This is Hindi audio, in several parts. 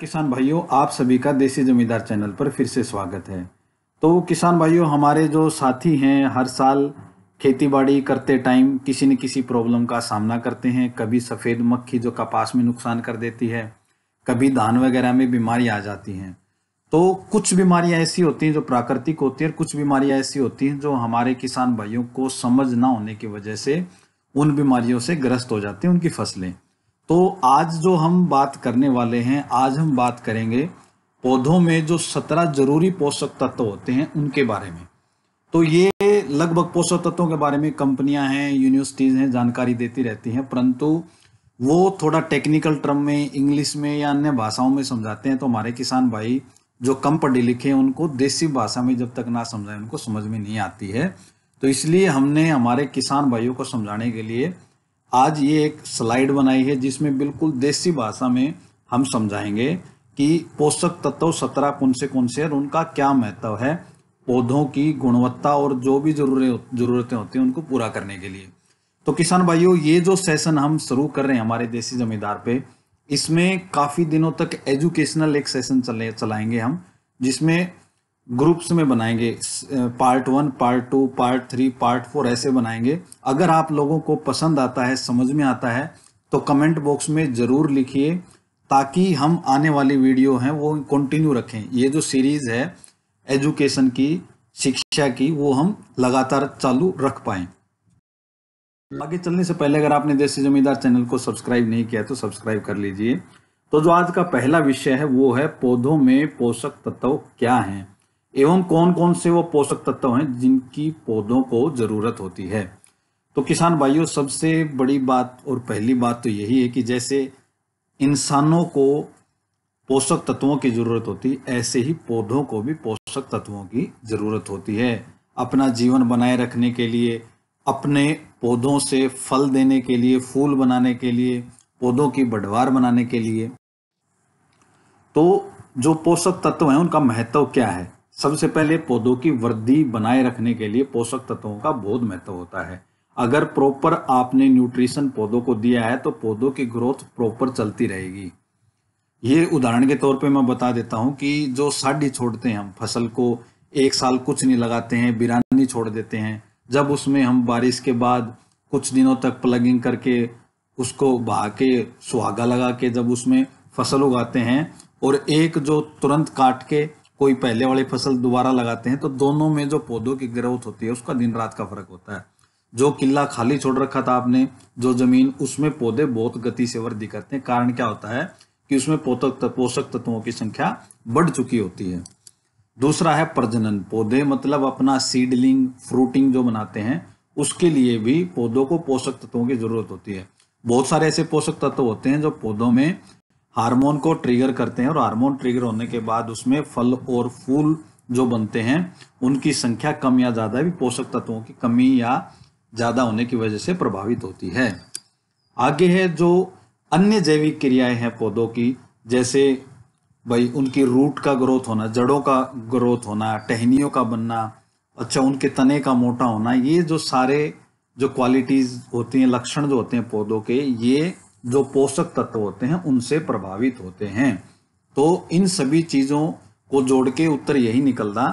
किसान भाइयों आप सभी का देसी जमींदार चैनल पर फिर से स्वागत है तो किसान भाइयों हमारे जो साथी हैं हर साल खेतीबाड़ी करते टाइम किसी न किसी प्रॉब्लम का सामना करते हैं कभी सफ़ेद मक्खी जो कपास में नुकसान कर देती है कभी धान वगैरह में बीमारी आ जाती हैं तो कुछ बीमारियाँ ऐसी होती हैं जो प्राकृतिक होती हैं और कुछ बीमारियाँ ऐसी होती हैं जो हमारे किसान भाइयों को समझ ना होने की वजह से उन बीमारियों से ग्रस्त हो जाती हैं उनकी फसलें तो आज जो हम बात करने वाले हैं आज हम बात करेंगे पौधों में जो सत्रह जरूरी पोषक तत्व होते हैं उनके बारे में तो ये लगभग पोषक तत्वों के बारे में कंपनियां हैं यूनिवर्सिटीज़ हैं जानकारी देती रहती हैं परंतु वो थोड़ा टेक्निकल टर्म में इंग्लिश में या अन्य भाषाओं में समझाते हैं तो हमारे किसान भाई जो कम पढ़े लिखे हैं उनको देसी भाषा में जब तक ना समझाएं उनको समझ में नहीं आती है तो इसलिए हमने हमारे किसान भाइयों को समझाने के लिए आज ये एक स्लाइड बनाई है जिसमें बिल्कुल देसी भाषा में हम समझाएंगे कि पोषक तत्व सत्रह कौन से कौन से और उनका क्या महत्व है पौधों की गुणवत्ता और जो भी जरूरत जरूरतें होती हैं उनको पूरा करने के लिए तो किसान भाइयों ये जो सेशन हम शुरू कर रहे हैं हमारे देसी जमींदार पे इसमें काफ़ी दिनों तक एजुकेशनल एक सेशन चले चलाएंगे हम जिसमें ग्रुप्स में बनाएंगे part one part two part three part four ऐसे बनाएंगे अगर आप लोगों को पसंद आता है समझ में आता है तो कमेंट बॉक्स में ज़रूर लिखिए ताकि हम आने वाली वीडियो हैं वो कंटिन्यू रखें ये जो सीरीज़ है एजुकेशन की शिक्षा की वो हम लगातार चालू रख पाएँ आगे चलने से पहले अगर आपने देसी जमींदार चैनल को सब्सक्राइब नहीं किया तो सब्सक्राइब कर लीजिए तो जो आज का पहला विषय है वो है पौधों में पोषक तत्व क्या हैं एवं कौन कौन से वो पोषक तत्व हैं जिनकी पौधों को जरूरत होती है तो किसान भाइयों सबसे बड़ी बात और पहली बात तो यही है कि जैसे इंसानों को पोषक तत्वों की जरूरत होती है ऐसे ही पौधों को भी पोषक तत्वों की जरूरत होती है अपना जीवन बनाए रखने के लिए अपने पौधों से फल देने के लिए फूल बनाने के लिए पौधों की बढ़वार बनाने के लिए तो जो पोषक तत्व हैं उनका महत्व क्या है सबसे पहले पौधों की वृद्धि बनाए रखने के लिए पोषक तत्वों का बहुत महत्व होता है अगर प्रॉपर आपने न्यूट्रिशन पौधों को दिया है तो पौधों की ग्रोथ प्रॉपर चलती रहेगी ये उदाहरण के तौर पे मैं बता देता हूँ कि जो साढ़ी छोड़ते हैं हम फसल को एक साल कुछ नहीं लगाते हैं बिरानी छोड़ देते हैं जब उसमें हम बारिश के बाद कुछ दिनों तक प्लगिंग करके उसको बहा के सुहागा लगा के जब उसमें फसल उगाते हैं और एक जो तुरंत काट के कोई पहले वाली फसल दोबारा लगाते हैं तो दोनों में जो पौधों की ग्रोथ होती है उसका दिन रात का फर्क होता है जो किला खाली छोड़ रखा था आपने जो जमीन उसमें पौधे बहुत गति से वृद्धि करते हैं कारण क्या होता है कि उसमें पोषक पोषक तत्वों की संख्या बढ़ चुकी होती है दूसरा है प्रजनन पौधे मतलब अपना सीडलिंग फ्रूटिंग जो बनाते हैं उसके लिए भी पौधों को पोषक तत्वों की जरूरत होती है बहुत सारे ऐसे पोषक तत्व होते हैं जो पौधों में हार्मोन को ट्रिगर करते हैं और हार्मोन ट्रिगर होने के बाद उसमें फल और फूल जो बनते हैं उनकी संख्या कम या ज़्यादा भी पोषक तत्वों की कमी या ज़्यादा होने की वजह से प्रभावित होती है आगे है जो अन्य जैविक क्रियाएं हैं पौधों की जैसे भाई उनकी रूट का ग्रोथ होना जड़ों का ग्रोथ होना टहनियों का बनना अच्छा उनके तने का मोटा होना ये जो सारे जो क्वालिटीज़ होती हैं लक्षण जो होते हैं पौधों के ये जो पोषक तत्व होते हैं उनसे प्रभावित होते हैं तो इन सभी चीज़ों को जोड़ के उत्तर यही निकलता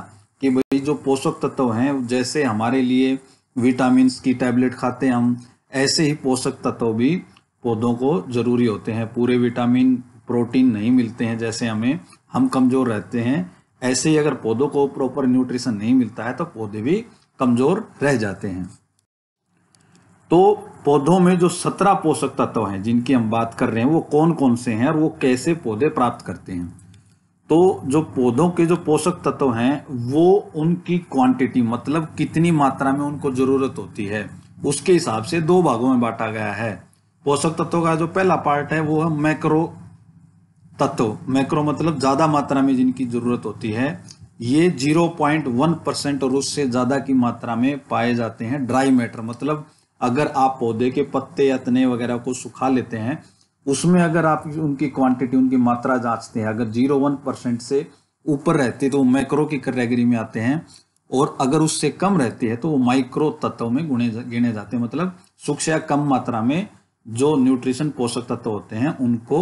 कि भाई जो पोषक तत्व हैं जैसे हमारे लिए विटामिन की टैबलेट खाते हैं हम ऐसे ही पोषक तत्व भी पौधों को ज़रूरी होते हैं पूरे विटामिन प्रोटीन नहीं मिलते हैं जैसे हमें हम कमज़ोर रहते हैं ऐसे ही अगर पौधों को प्रॉपर न्यूट्रिशन नहीं मिलता है तो पौधे भी कमज़ोर रह जाते हैं तो पौधों में जो सत्रह पोषक तत्व हैं जिनकी हम बात कर रहे हैं वो कौन कौन से हैं और वो कैसे पौधे प्राप्त करते हैं तो जो पौधों के जो पोषक तत्व हैं वो उनकी क्वांटिटी मतलब कितनी मात्रा में उनको जरूरत होती है उसके हिसाब से दो भागों में बांटा गया है पोषक तत्वों का जो पहला पार्ट है वो है मैक्रो तत्व मैक्रो मतलब ज़्यादा मात्रा में जिनकी ज़रूरत होती है ये 0.1 परसेंट और उससे ज़्यादा की मात्रा में पाए जाते हैं ड्राई मैटर मतलब अगर आप पौधे के पत्ते या तने वगैरह को सुखा लेते हैं उसमें अगर आप उनकी क्वांटिटी उनकी मात्रा जांचते हैं अगर जीरो वन परसेंट से ऊपर रहती है तो वो मैक्रो की कैटेगरी में आते हैं और अगर उससे कम रहती है तो वो माइक्रो तत्व में गुणे गिने जाते हैं मतलब सूक्ष्म या कम मात्रा में जो न्यूट्रिशन पोषक तत्व होते हैं उनको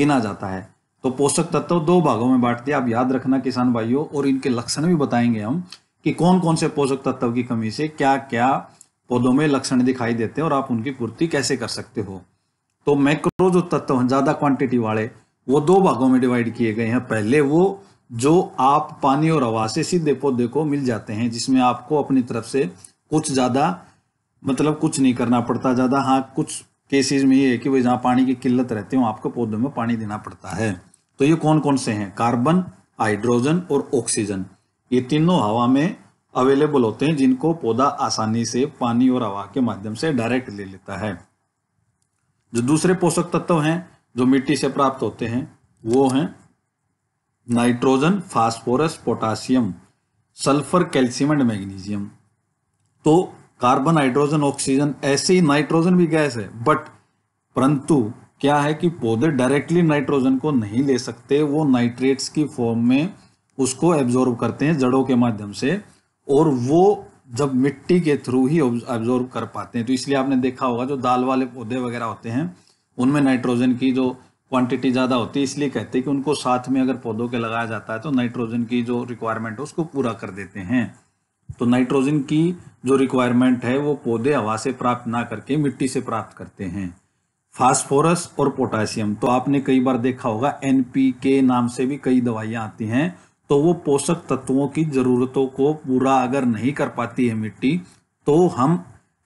गिना जाता है तो पोषक तत्व दो भागों में बांटते हैं आप याद रखना किसान भाइयों और इनके लक्षण भी बताएंगे हम कि कौन कौन से पोषक तत्व की कमी से क्या क्या पौधों में लक्षण दिखाई देते हैं और आप उनकी पूर्ति कैसे कर सकते हो तो मैक्रो जो तत्व हैं ज़्यादा क्वांटिटी वाले वो दो भागों में डिवाइड किए गए हैं पहले वो जो आप पानी और हवा से सीधे पौधे को मिल जाते हैं जिसमें आपको अपनी तरफ से कुछ ज़्यादा मतलब कुछ नहीं करना पड़ता ज़्यादा हाँ कुछ केसेस में ये है कि वो जहाँ पानी की किल्लत रहती है वहाँ आपको पौधों में पानी देना पड़ता है तो ये कौन कौन से हैं कार्बन हाइड्रोजन और ऑक्सीजन ये तीनों हवा में अवेलेबल होते हैं जिनको पौधा आसानी से पानी और हवा के माध्यम से डायरेक्ट ले लेता है जो दूसरे पोषक तत्व हैं जो मिट्टी से प्राप्त होते हैं वो हैं nitrogen phosphorus potassium sulphur calcium and magnesium तो कार्बन हाइड्रोजन ऑक्सीजन ऐसे ही नाइट्रोजन भी गैस है बट परंतु क्या है कि पौधे डायरेक्टली नाइट्रोजन को नहीं ले सकते वो नाइट्रेट्स की फॉर्म में उसको एब्जॉर्ब करते हैं जड़ों के माध्यम से और वो जब मिट्टी के थ्रू ही ऑब्जॉर्व कर पाते हैं तो इसलिए आपने देखा होगा जो दाल वाले पौधे वगैरह होते हैं उनमें नाइट्रोजन की जो क्वांटिटी ज़्यादा होती है इसलिए कहते हैं कि उनको साथ में अगर पौधों के लगाया जाता है तो नाइट्रोजन की जो रिक्वायरमेंट है उसको पूरा कर देते हैं तो नाइट्रोजन की जो रिक्वायरमेंट है वो पौधे हवा से प्राप्त ना करके मिट्टी से प्राप्त करते हैं फास्फोरस और पोटासियम तो आपने कई बार देखा होगा एन नाम से भी कई दवाइयाँ आती हैं तो वो पोषक तत्वों की ज़रूरतों को पूरा अगर नहीं कर पाती है मिट्टी तो हम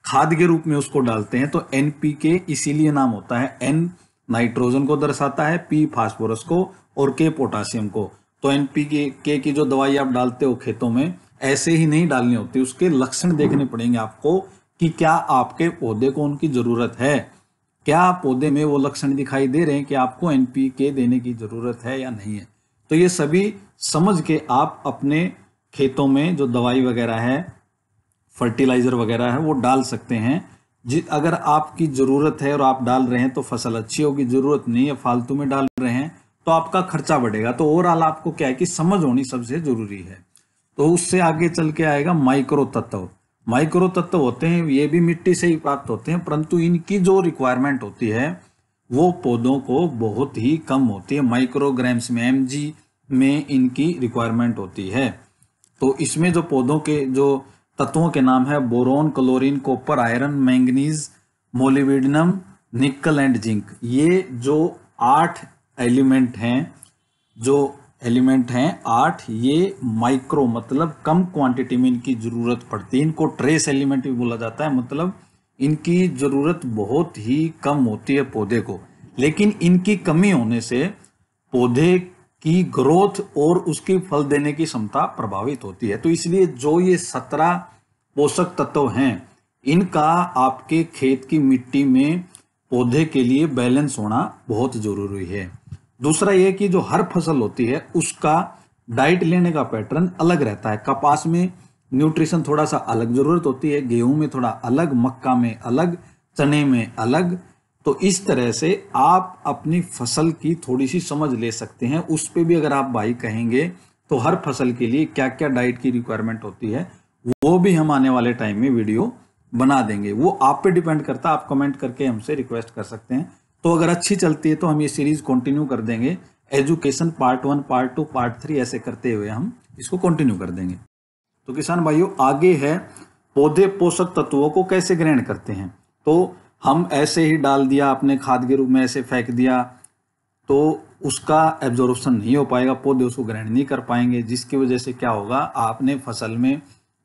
खाद के रूप में उसको डालते हैं तो एन पी के इसीलिए नाम होता है एन नाइट्रोजन को दर्शाता है पी फास्फोरस को और के पोटासियम को तो एन पी के, के की जो दवाई आप डालते हो खेतों में ऐसे ही नहीं डालनी होती उसके लक्षण देखने पड़ेंगे आपको कि क्या आपके पौधे को उनकी ज़रूरत है क्या पौधे में वो लक्षण दिखाई दे रहे हैं कि आपको एन पी के देने की ज़रूरत है या नहीं है तो ये सभी समझ के आप अपने खेतों में जो दवाई वगैरह है फर्टिलाइज़र वगैरह है वो डाल सकते हैं जी अगर आपकी ज़रूरत है और आप डाल रहे हैं तो फसल अच्छी होगी ज़रूरत नहीं है फालतू में डाल रहे हैं तो आपका खर्चा बढ़ेगा तो ओवरऑल आपको क्या है कि समझ होनी सबसे ज़रूरी है तो उससे आगे चल के आएगा माइक्रो तत्व माइक्रो तत्व होते हैं ये भी मिट्टी से ही प्राप्त होते हैं परंतु इनकी जो रिक्वायरमेंट होती है वो पौधों को बहुत ही कम होती है माइक्रोग्राम्स में एम में इनकी रिक्वायरमेंट होती है तो इसमें जो पौधों के जो तत्वों के नाम है boron chlorine copper iron manganese molybdenum nickel and zinc ये जो आठ एलिमेंट हैं जो एलिमेंट हैं आठ ये माइक्रो मतलब कम क्वांटिटी में इनकी ज़रूरत पड़ती है इनको ट्रेस एलिमेंट भी बोला जाता है मतलब इनकी ज़रूरत बहुत ही कम होती है पौधे को लेकिन इनकी कमी होने से पौधे की ग्रोथ और उसकी फल देने की क्षमता प्रभावित होती है तो इसलिए जो ये सत्रह पोषक तत्व हैं इनका आपके खेत की मिट्टी में पौधे के लिए बैलेंस होना बहुत ज़रूरी है दूसरा ये कि जो हर फसल होती है उसका डाइट लेने का पैटर्न अलग रहता है कपास में न्यूट्रिशन थोड़ा सा अलग ज़रूरत होती है गेहूं में थोड़ा अलग मक्का में अलग चने में अलग तो इस तरह से आप अपनी फसल की थोड़ी सी समझ ले सकते हैं उस पर भी अगर आप भाई कहेंगे तो हर फसल के लिए क्या क्या डाइट की रिक्वायरमेंट होती है वो भी हम आने वाले टाइम में वीडियो बना देंगे वो आप पे डिपेंड करता है आप कमेंट करके हमसे रिक्वेस्ट कर सकते हैं तो अगर अच्छी चलती है तो हम ये सीरीज कंटिन्यू कर देंगे education part one part two part three ऐसे करते हुए हम इसको कंटिन्यू कर देंगे तो किसान भाइयों आगे है पौधे पोषक तत्वों को कैसे ग्रहण करते हैं तो हम ऐसे ही डाल दिया अपने खाद के रूप में ऐसे फेंक दिया तो उसका एब्जॉर्बेशन नहीं हो पाएगा पौधे उसको ग्रहण नहीं कर पाएंगे जिसकी वजह से क्या होगा आपने फसल में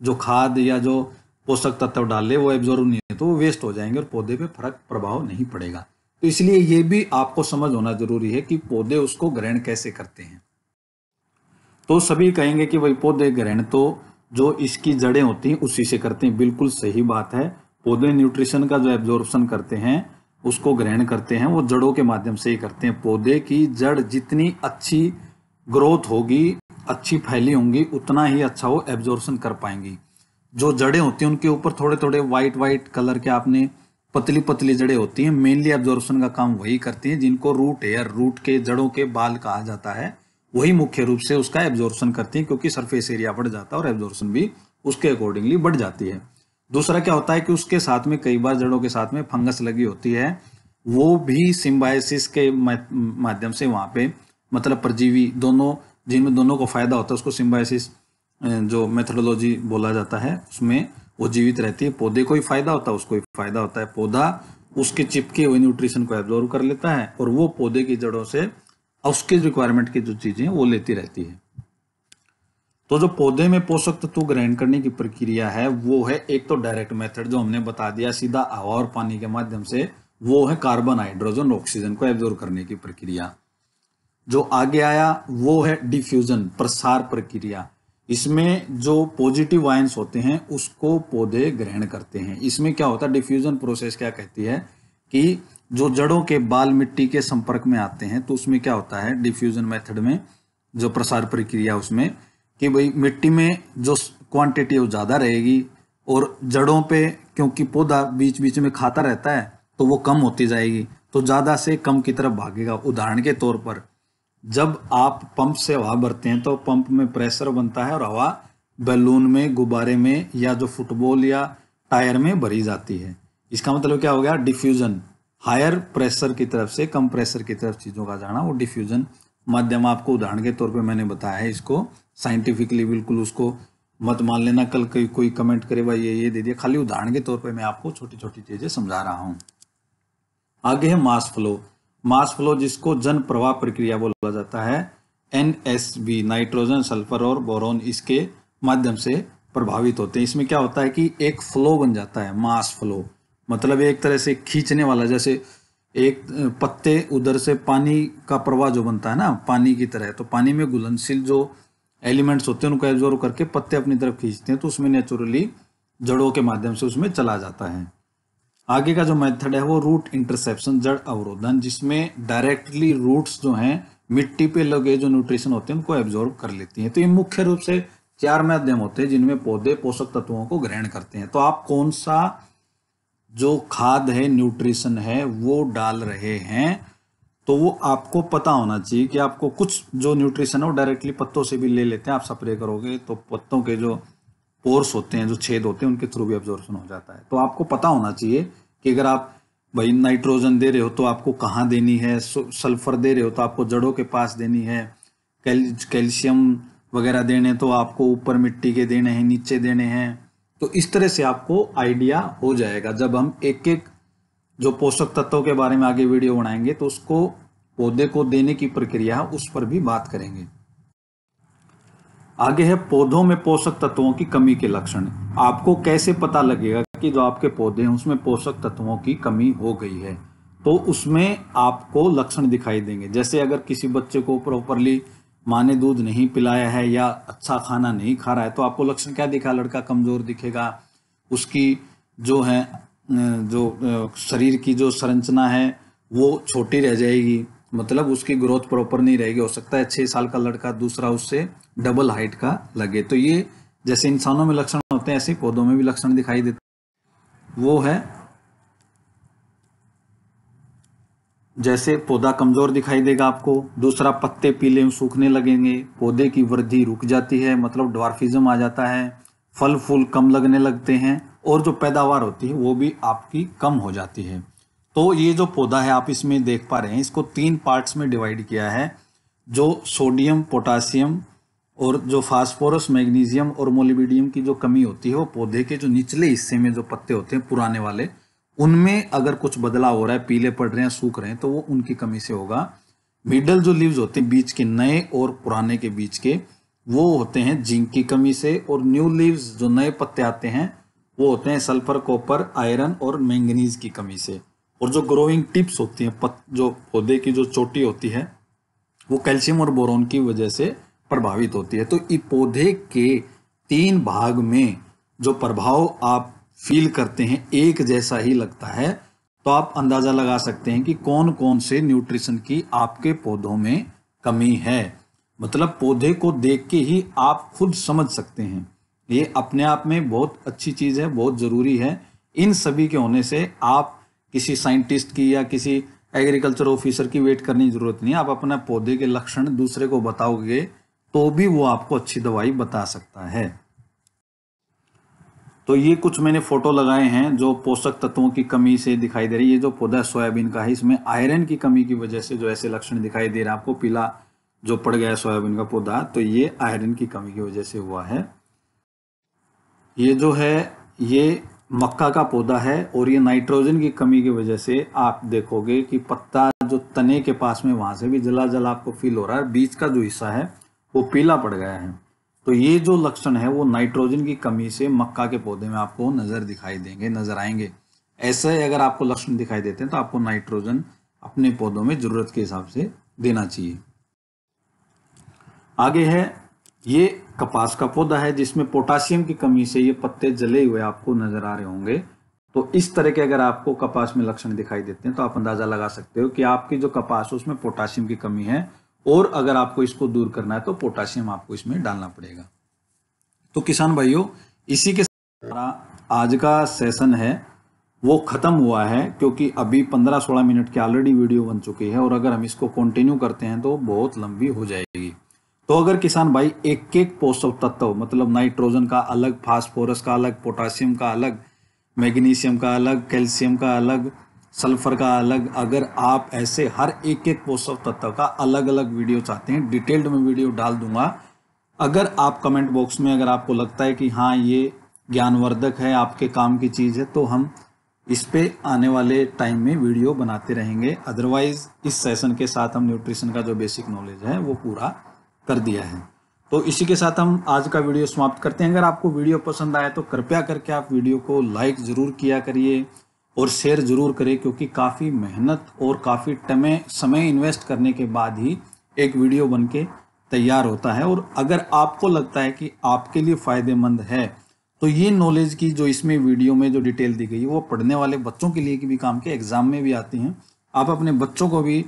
जो खाद या जो पोषक तत्व डाले वो एब्जॉर्ब नहीं है तो वो वेस्ट हो जाएंगे और पौधे पे फर्क प्रभाव नहीं पड़ेगा तो इसलिए ये भी आपको समझ होना जरूरी है कि पौधे उसको ग्रहण कैसे करते हैं तो सभी कहेंगे कि भाई पौधे ग्रहण तो जो इसकी जड़ें होती हैं उसी से करते हैं बिल्कुल सही बात है पौधे न्यूट्रिशन का जो एब्जॉर्प्शन करते हैं उसको ग्रहण करते हैं वो जड़ों के माध्यम से ही करते हैं पौधे की जड़ जितनी अच्छी ग्रोथ होगी अच्छी फैली होंगी उतना ही अच्छा वो एब्जॉर्प्शन कर पाएंगी जो जड़ें होती हैं उनके ऊपर थोड़े थोड़े वाइट वाइट कलर के आपने पतली पतली जड़ें होती हैं मेनली एब्जॉर्प्शन का काम वही करती हैं जिनको रूट एयर रूट के जड़ों के बाल कहा जाता है वही मुख्य रूप से उसका एब्जॉर्बन करती है क्योंकि सरफेस एरिया बढ़ जाता है और एब्जॉर्बन भी उसके अकॉर्डिंगली बढ़ जाती है दूसरा क्या होता है कि उसके साथ में कई बार जड़ों के साथ में फंगस लगी होती है वो भी सिम्बायसिस के माध्यम से वहाँ पे मतलब परजीवी दोनों जिनमें दोनों को फायदा होता है उसको सिम्बायसिस जो मेथडोलॉजी बोला जाता है उसमें वो जीवित रहती है पौधे को ही फायदा होता है उसको ही फायदा होता है पौधा उसके चिपके हुए न्यूट्रिशन को एब्जॉर्व कर लेता है और वो पौधे की जड़ों से और उसके रिक्वायरमेंट की जो चीज़ें वो लेती रहती है तो जो पौधे में पोषक तत्व ग्रहण करने की प्रक्रिया है वो है एक तो डायरेक्ट मेथड जो हमने बता दिया सीधा हवा और पानी के माध्यम से वो है कार्बन हाइड्रोजन ऑक्सीजन को एब्जोर्व करने की प्रक्रिया जो आगे आया वो है डिफ्यूजन प्रसार प्रक्रिया इसमें जो पॉजिटिव वायंस होते हैं उसको पौधे ग्रहण करते हैं इसमें क्या होता है डिफ्यूजन प्रोसेस क्या कहती है कि जो जड़ों के बाल मिट्टी के संपर्क में आते हैं तो उसमें क्या होता है डिफ्यूजन मेथड में जो प्रसार प्रक्रिया उसमें कि भाई मिट्टी में जो क्वांटिटी वो ज़्यादा रहेगी और जड़ों पे क्योंकि पौधा बीच बीच में खाता रहता है तो वो कम होती जाएगी तो ज़्यादा से कम की तरफ भागेगा उदाहरण के तौर पर जब आप पंप से हवा भरते हैं तो पंप में प्रेशर बनता है और हवा बैलून में गुब्बारे में या जो फुटबॉल या टायर में भरी जाती है इसका मतलब क्या हो गया डिफ्यूज़न हायर प्रेशर की तरफ से कम प्रेशर की तरफ चीज़ों का जाना वो डिफ्यूजन माध्यम आपको उदाहरण के तौर पे मैंने बताया है इसको साइंटिफिकली बिल्कुल उसको मत मान लेना कल कोई कोई कमेंट करे भाई ये ये दे दिया खाली उदाहरण के तौर पे मैं आपको छोटी छोटी चीज़ें समझा रहा हूँ आगे है मास फ्लो मास फ्लो जिसको जन प्रवाह प्रक्रिया बोला जाता है N S B nitrogen sulphur और बोरोन इसके माध्यम से प्रभावित होते हैं इसमें क्या होता है कि एक फ्लो बन जाता है मास फ्लो मतलब एक तरह से खींचने वाला जैसे एक पत्ते उधर से पानी का प्रवाह जो बनता है ना पानी की तरह तो पानी में घुलनशील जो एलिमेंट्स होते हैं उनको एब्जॉर्व करके पत्ते अपनी तरफ खींचते हैं तो उसमें नेचुरली जड़ों के माध्यम से उसमें चला जाता है आगे का जो मेथड है वो रूट इंटरसेप्शन जड़ अवरोधन जिसमें डायरेक्टली रूट्स जो हैं मिट्टी पे लगे जो न्यूट्रिशन होते हैं उनको एब्जॉर्व कर लेती हैं तो ये मुख्य रूप से चार माध्यम होते हैं जिनमें पौधे पोषक तत्वों को ग्रहण करते हैं तो आप कौन सा जो खाद है न्यूट्रिशन है वो डाल रहे हैं तो वो आपको पता होना चाहिए कि आपको कुछ जो न्यूट्रिशन है वो डायरेक्टली पत्तों से भी ले लेते हैं आप स्प्रे करोगे तो पत्तों के जो पोर्स होते हैं जो छेद होते हैं उनके थ्रू भी ऑब्जॉर्बेशन हो जाता है तो आपको पता होना चाहिए कि अगर आप भाई नाइट्रोजन दे रहे हो तो आपको कहाँ देनी है सल्फर दे रहे हो तो आपको जड़ों के पास देनी है कैल कैल्शियम वगैरह देने तो आपको ऊपर मिट्टी के देने हैं नीचे देने हैं तो इस तरह से आपको आइडिया हो जाएगा जब हम एक एक जो पोषक तत्वों के बारे में आगे वीडियो बनाएंगे तो उसको पौधे को देने की प्रक्रिया उस पर भी बात करेंगे आगे है पौधों में पोषक तत्वों की कमी के लक्षण आपको कैसे पता लगेगा कि जो आपके पौधे हैं उसमें पोषक तत्वों की कमी हो गई है तो उसमें आपको लक्षण दिखाई देंगे जैसे अगर किसी बच्चे को प्रॉपरली माँ ने दूध नहीं पिलाया है या अच्छा खाना नहीं खा रहा है तो आपको लक्षण क्या दिखा लड़का कमज़ोर दिखेगा उसकी जो है जो शरीर की जो संरचना है वो छोटी रह जाएगी मतलब उसकी ग्रोथ प्रॉपर नहीं रहेगी हो सकता है छः साल का लड़का दूसरा उससे डबल हाइट का लगे तो ये जैसे इंसानों में लक्षण होते हैं ऐसे पौधों में भी लक्षण दिखाई देते वो है जैसे पौधा कमज़ोर दिखाई देगा आपको दूसरा पत्ते पीले सूखने लगेंगे पौधे की वृद्धि रुक जाती है मतलब ड्वार्फिज्म आ जाता है फल फूल कम लगने लगते हैं और जो पैदावार होती है वो भी आपकी कम हो जाती है तो ये जो पौधा है आप इसमें देख पा रहे हैं इसको तीन पार्ट्स में डिवाइड किया है जो सोडियम पोटासियम और जो फास्फोरस मैग्नीशियम और मोलिबीडियम की जो कमी होती है वो पौधे के जो निचले हिस्से में जो पत्ते होते हैं पुराने वाले उनमें अगर कुछ बदलाव हो रहा है पीले पड़ रहे हैं सूख रहे हैं तो वो उनकी कमी से होगा मिडल जो लीव्स होते हैं बीच के नए और पुराने के बीच के वो होते हैं जिंक की कमी से और न्यू लीव्स जो नए पत्ते आते हैं वो होते हैं सल्फर कॉपर आयरन और मैंगनीज की कमी से और जो ग्रोइंग टिप्स होती हैं पत जो पौधे की जो चोटी होती है वो कैल्शियम और बोरोन की वजह से प्रभावित होती है तो इस पौधे के तीन भाग में जो प्रभाव आप फील करते हैं एक जैसा ही लगता है तो आप अंदाज़ा लगा सकते हैं कि कौन कौन से न्यूट्रिशन की आपके पौधों में कमी है मतलब पौधे को देख के ही आप खुद समझ सकते हैं ये अपने आप में बहुत अच्छी चीज़ है बहुत ज़रूरी है इन सभी के होने से आप किसी साइंटिस्ट की या किसी एग्रीकल्चर ऑफिसर की वेट करने की ज़रूरत नहीं आप अपने पौधे के लक्षण दूसरे को बताओगे तो भी वो आपको अच्छी दवाई बता सकता है तो ये कुछ मैंने फोटो लगाए हैं जो पोषक तत्वों की कमी से दिखाई दे रही है ये जो पौधा सोयाबीन का है इसमें आयरन की कमी की वजह से जो ऐसे लक्षण दिखाई दे रहे हैं आपको पीला जो पड़ गया है सोयाबीन का पौधा तो ये आयरन की कमी की वजह से हुआ है ये जो है ये मक्का का पौधा है और ये नाइट्रोजन की कमी की वजह से आप देखोगे कि पत्ता जो तने के पास में वहां से भी जला जला आपको फील हो रहा है बीच का जो हिस्सा है वो पीला पड़ गया है तो ये जो लक्षण है वो नाइट्रोजन की कमी से मक्का के पौधे में आपको नज़र दिखाई देंगे नज़र आएंगे ऐसे अगर आपको लक्षण दिखाई देते हैं तो आपको नाइट्रोजन अपने पौधों में ज़रूरत के हिसाब से देना चाहिए आगे है ये कपास का पौधा है जिसमें पोटासियम की कमी से ये पत्ते जले हुए आपको नज़र आ रहे होंगे तो इस तरह के अगर आपको कपास में लक्षण दिखाई देते हैं तो आप अंदाज़ा लगा सकते हो कि आपकी जो कपास है उसमें पोटासियम की कमी है और अगर आपको इसको दूर करना है तो पोटासियम आपको इसमें डालना पड़ेगा तो किसान भाइयों इसी के साथ आज का सेशन है वो ख़त्म हुआ है क्योंकि अभी 15-16 मिनट की ऑलरेडी वीडियो बन चुकी है और अगर हम इसको कंटिन्यू करते हैं तो बहुत लंबी हो जाएगी तो अगर किसान भाई एक एक पोषक तत्व मतलब नाइट्रोजन का अलग फास्फोरस का अलग पोटासियम का अलग मैग्नीशियम का अलग कैल्शियम का अलग सल्फर का अलग अगर आप ऐसे हर एक एक पोषक तत्व का अलग अलग वीडियो चाहते हैं डिटेल्ड में वीडियो डाल दूंगा अगर आप कमेंट बॉक्स में अगर आपको लगता है कि हाँ ये ज्ञानवर्धक है आपके काम की चीज़ है तो हम इस पर आने वाले टाइम में वीडियो बनाते रहेंगे अदरवाइज़ इस सेशन के साथ हम न्यूट्रिशन का जो बेसिक नॉलेज है वो पूरा कर दिया है तो इसी के साथ हम आज का वीडियो समाप्त करते हैं अगर आपको वीडियो पसंद आया तो कृपया करके आप वीडियो को लाइक ज़रूर किया करिए और शेयर ज़रूर करें क्योंकि काफ़ी मेहनत और काफ़ी टमे समय इन्वेस्ट करने के बाद ही एक वीडियो बन के तैयार होता है और अगर आपको लगता है कि आपके लिए फ़ायदेमंद है तो ये नॉलेज की जो इसमें वीडियो में जो डिटेल दी गई है वो पढ़ने वाले बच्चों के लिए की भी काम के एग्ज़ाम में भी आती हैं आप अपने बच्चों को भी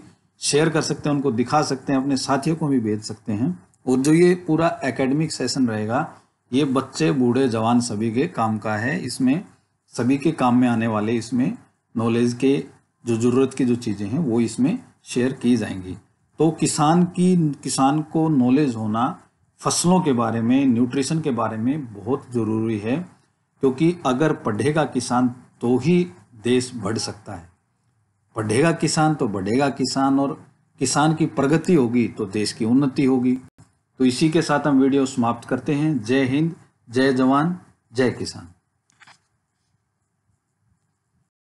शेयर कर सकते हैं उनको दिखा सकते हैं अपने साथियों को भी भेज सकते हैं और जो ये पूरा एकेडमिक सेशन रहेगा ये बच्चे बूढ़े जवान सभी के काम का है इसमें सभी के काम में आने वाले इसमें नॉलेज के जो ज़रूरत की जो चीज़ें हैं वो इसमें शेयर की जाएंगी तो किसान की किसान को नॉलेज होना फसलों के बारे में न्यूट्रिशन के बारे में बहुत ज़रूरी है क्योंकि अगर पढ़ेगा किसान तो ही देश बढ़ सकता है पढ़ेगा किसान तो बढ़ेगा किसान और किसान की प्रगति होगी तो देश की उन्नति होगी तो इसी के साथ हम वीडियो समाप्त करते हैं जय हिंद जय जवान जय किसान